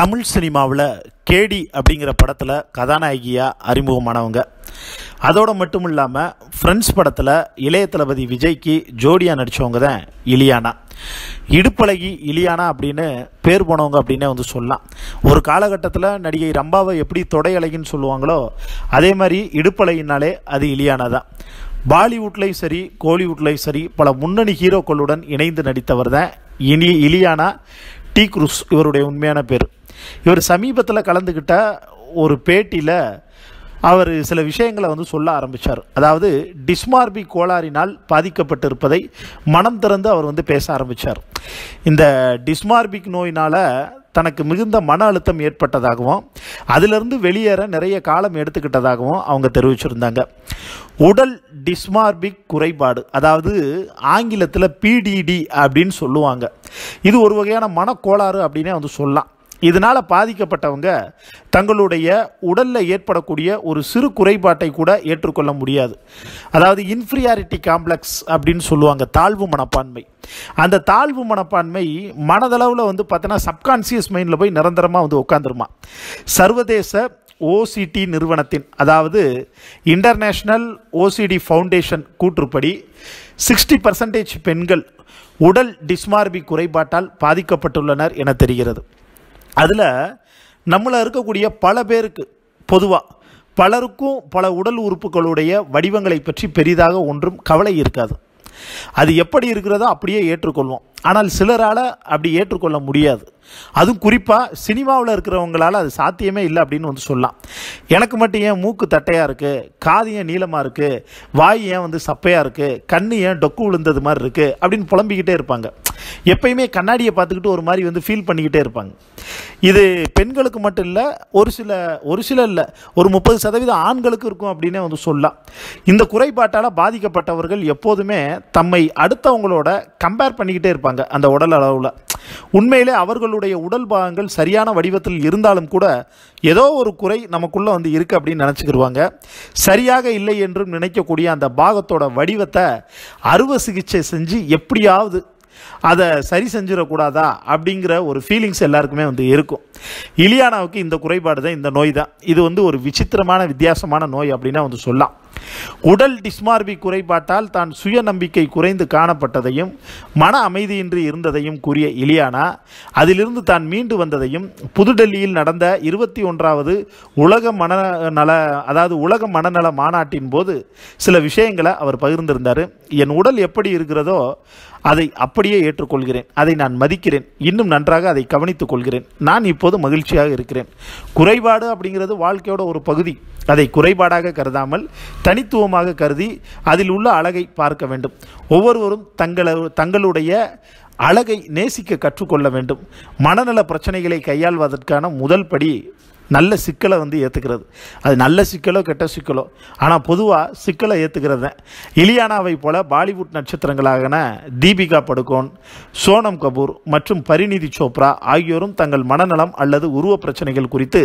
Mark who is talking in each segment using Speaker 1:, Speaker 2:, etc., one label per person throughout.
Speaker 1: தமிழ் சினிமாவில் கேடி அப்படிங்கிற படத்தில் கதாநாயகியாக அறிமுகமானவங்க அதோடு மட்டும் இல்லாமல் ஃப்ரெண்ட்ஸ் படத்தில் இளைய தளபதி விஜய்க்கு ஜோடியாக நடித்தவங்க தான் இலியானா இடுப்பழகி இலியானா அப்படின்னு பேர் போனவங்க அப்படின்னே வந்து சொல்லலாம் ஒரு காலகட்டத்தில் நடிகை ரம்பாவை எப்படி அழகின்னு சொல்லுவாங்களோ அதே மாதிரி இடுப்பழகினாலே அது இலியானா தான் பாலிவுட்லேயும் சரி கோலிவுட்லேயும் சரி பல முன்னணி ஹீரோக்களுடன் இணைந்து நடித்தவர் தான் இனி இலியானா டி குரூஸ் இவருடைய உண்மையான பேர் இவர் சமீபத்தில் கலந்துக்கிட்ட ஒரு பேட்டியில் அவர் சில விஷயங்களை வந்து சொல்ல ஆரம்பித்தார் அதாவது டிஸ்மார்பி கோளாறினால் பாதிக்கப்பட்டிருப்பதை மனம் திறந்து அவர் வந்து பேச ஆரம்பித்தார் இந்த டிஸ்மார்பிக் நோயினால் தனக்கு மிகுந்த மன அழுத்தம் ஏற்பட்டதாகவும் அதிலிருந்து வெளியேற நிறைய காலம் எடுத்துக்கிட்டதாகவும் அவங்க தெரிவிச்சிருந்தாங்க உடல் டிஸ்மார்பிக் குறைபாடு அதாவது ஆங்கிலத்தில் பிடிடி அப்படின்னு சொல்லுவாங்க இது ஒரு வகையான மனக்கோளாறு அப்படின்னே வந்து சொல்லலாம் இதனால் பாதிக்கப்பட்டவங்க தங்களுடைய உடலில் ஏற்படக்கூடிய ஒரு சிறு குறைபாட்டை கூட ஏற்றுக்கொள்ள முடியாது அதாவது இன்ஃப்ரியாரிட்டி காம்ப்ளெக்ஸ் அப்படின்னு சொல்லுவாங்க தாழ்வு மனப்பான்மை அந்த தாழ்வு மனப்பான்மை மனதளவில் வந்து பார்த்தோன்னா சப்கான்சியஸ் மைண்டில் போய் நிரந்தரமாக வந்து உட்காந்துருமா சர்வதேச ஓசிடி நிறுவனத்தின் அதாவது இன்டர்நேஷ்னல் ஓசிடி ஃபவுண்டேஷன் கூற்றுப்படி சிக்ஸ்டி பர்சன்டேஜ் பெண்கள் உடல் டிஸ்மார்பி குறைபாட்டால் பாதிக்கப்பட்டுள்ளனர் என தெரிகிறது அதில் நம்மளை இருக்கக்கூடிய பல பேருக்கு பொதுவாக பலருக்கும் பல உடல் உறுப்புகளுடைய வடிவங்களை பற்றி பெரிதாக ஒன்றும் கவலை இருக்காது அது எப்படி இருக்கிறதோ அப்படியே ஏற்றுக்கொள்வோம் ஆனால் சிலரால் அப்படி ஏற்றுக்கொள்ள முடியாது அதுவும் குறிப்பாக சினிமாவில் இருக்கிறவங்களால் அது சாத்தியமே இல்லை அப்படின்னு வந்து சொல்லலாம் எனக்கு மட்டும் ஏன் மூக்கு தட்டையாக இருக்குது காது ஏன் நீளமாக இருக்குது வாய் ஏன் வந்து சப்பையாக இருக்குது கண் ஏன் டொக்கு விழுந்தது மாதிரி இருக்குது அப்படின்னு புலம்பிக்கிட்டே இருப்பாங்க எப்பயுமே கண்ணாடியை பார்த்துக்கிட்டு ஒரு மாதிரி வந்து ஃபீல் பண்ணிக்கிட்டே இருப்பாங்க இது பெண்களுக்கு மட்டும் இல்லை ஒரு சில ஒரு சில இல்லை ஒரு முப்பது சதவீதம் ஆண்களுக்கு இருக்கும் அப்படின்னே வந்து சொல்லலாம் இந்த குறைபாட்டால் பாதிக்கப்பட்டவர்கள் எப்போதுமே தம்மை அடுத்தவங்களோட கம்பேர் பண்ணிக்கிட்டே இருப்பாங்க அந்த உடல் அளவில் உண்மையிலே அவர்களுடைய உடல் பாகங்கள் சரியான வடிவத்தில் இருந்தாலும் கூட ஏதோ ஒரு குறை நமக்குள்ளே வந்து இருக்குது அப்படின்னு நினச்சிக்கிடுவாங்க சரியாக இல்லை என்றும் நினைக்கக்கூடிய அந்த பாகத்தோட வடிவத்தை அறுவை சிகிச்சை செஞ்சு எப்படியாவது அதை சரி செஞ்சிடக்கூடாதா அப்படிங்கிற ஒரு ஃபீலிங்ஸ் எல்லாருக்குமே வந்து இருக்கும் இலியானாவுக்கு இந்த குறைபாடு தான் இந்த நோய் தான் இது வந்து ஒரு விசித்திரமான வித்தியாசமான நோய் அப்படின்னா வந்து சொல்லலாம் உடல் டிஸ்மார்பி குறைபாட்டால் தான் சுய நம்பிக்கை குறைந்து காணப்பட்டதையும் மன அமைதியின்றி இருந்ததையும் கூறிய இலியானா அதிலிருந்து தான் மீண்டு வந்ததையும் புதுடெல்லியில் நடந்த இருபத்தி ஒன்றாவது உலக மனநல அதாவது உலக மனநல மாநாட்டின் போது சில விஷயங்களை அவர் பகிர்ந்திருந்தார் என் உடல் எப்படி இருக்கிறதோ அதை அப்படியே ஏற்றுக்கொள்கிறேன் அதை நான் மதிக்கிறேன் இன்னும் நன்றாக அதை கவனித்துக் கொள்கிறேன் நான் இப்போது மகிழ்ச்சியாக இருக்கிறேன் குறைபாடு அப்படிங்கிறது வாழ்க்கையோட ஒரு பகுதி அதை குறைபாடாக கருதாமல் தனித்துவமாக கருதி அதில் உள்ள அழகை பார்க்க வேண்டும் ஒவ்வொருவரும் தங்கள தங்களுடைய அழகை நேசிக்க கற்றுக்கொள்ள வேண்டும் மனநல பிரச்சனைகளை கையாள்வதற்கான முதல் படி நல்ல சிக்கலை வந்து ஏற்றுக்கிறது அது நல்ல சிக்கலோ கெட்ட சிக்கலோ ஆனால் பொதுவாக சிக்கலை ஏற்றுக்கிறது தான் இலியானாவை போல பாலிவுட் நட்சத்திரங்களாகன தீபிகா படுகோன் சோனம் கபூர் மற்றும் பரிநிதி சோப்ரா ஆகியோரும் தங்கள் மனநலம் அல்லது உருவ பிரச்சனைகள் குறித்து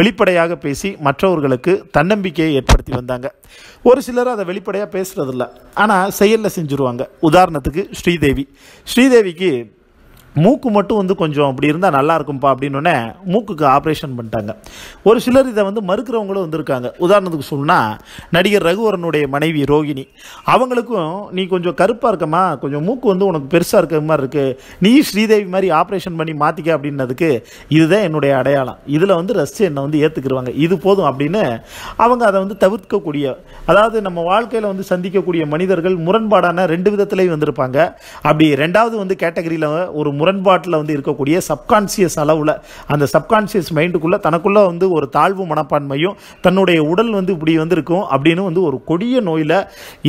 Speaker 1: வெளிப்படையாக பேசி மற்றவர்களுக்கு தன்னம்பிக்கையை ஏற்படுத்தி வந்தாங்க ஒரு சிலர் அதை வெளிப்படையாக பேசுகிறதில்ல ஆனால் செயலில் செஞ்சுருவாங்க உதாரணத்துக்கு ஸ்ரீதேவி ஸ்ரீதேவிக்கு மூக்கு மட்டும் வந்து கொஞ்சம் அப்படி இருந்தால் நல்லா இருக்கும்ப்பா அப்படின்னோடனே மூக்குக்கு ஆப்ரேஷன் பண்ணிட்டாங்க ஒரு சிலர் இதை வந்து மறுக்கிறவங்களும் வந்திருக்காங்க உதாரணத்துக்கு சொன்னால் நடிகர் ரகுவரனுடைய மனைவி ரோகிணி அவங்களுக்கும் நீ கொஞ்சம் கருப்பாக இருக்கமா கொஞ்சம் மூக்கு வந்து உனக்கு பெருசாக இருக்கிற மாதிரி இருக்குது நீ ஸ்ரீதேவி மாதிரி ஆப்ரேஷன் பண்ணி மாற்றிக்க அப்படின்னதுக்கு இதுதான் என்னுடைய அடையாளம் இதில் வந்து ரசிச்சு என்னை வந்து ஏற்றுக்குருவாங்க இது போதும் அப்படின்னு அவங்க அதை வந்து தவிர்க்கக்கூடிய அதாவது நம்ம வாழ்க்கையில் வந்து சந்திக்கக்கூடிய மனிதர்கள் முரண்பாடான ரெண்டு விதத்துலேயும் வந்திருப்பாங்க அப்படி ரெண்டாவது வந்து கேட்டகரியில் ஒரு முரண்பாட்டில் வந்து இருக்கக்கூடிய சப்கான்சியஸ் அளவில் அந்த சப்கான்சியஸ் மைண்டுக்குள்ளே தனக்குள்ளே வந்து ஒரு தாழ்வு மனப்பான்மையும் தன்னுடைய உடல் வந்து இப்படி வந்து இருக்கும் அப்படின்னு வந்து ஒரு கொடிய நோயில்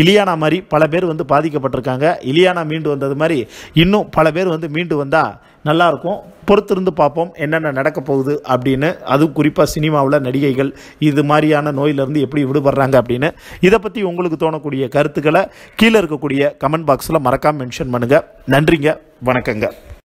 Speaker 1: இலியானா மாதிரி பல பேர் வந்து பாதிக்கப்பட்டிருக்காங்க இலியானா மீண்டு வந்தது மாதிரி இன்னும் பல பேர் வந்து மீண்டு வந்தால் நல்லாயிருக்கும் பொறுத்திருந்து பார்ப்போம் என்னென்ன நடக்க போகுது அப்படின்னு அதுவும் குறிப்பாக சினிமாவில் நடிகைகள் இது மாதிரியான நோயிலிருந்து எப்படி விடுபடுறாங்க அப்படின்னு இதை பற்றி உங்களுக்கு தோணக்கூடிய கருத்துக்களை கீழே இருக்கக்கூடிய கமெண்ட் பாக்ஸில் மறக்காமல் மென்ஷன் பண்ணுங்கள் நன்றிங்க வணக்கங்க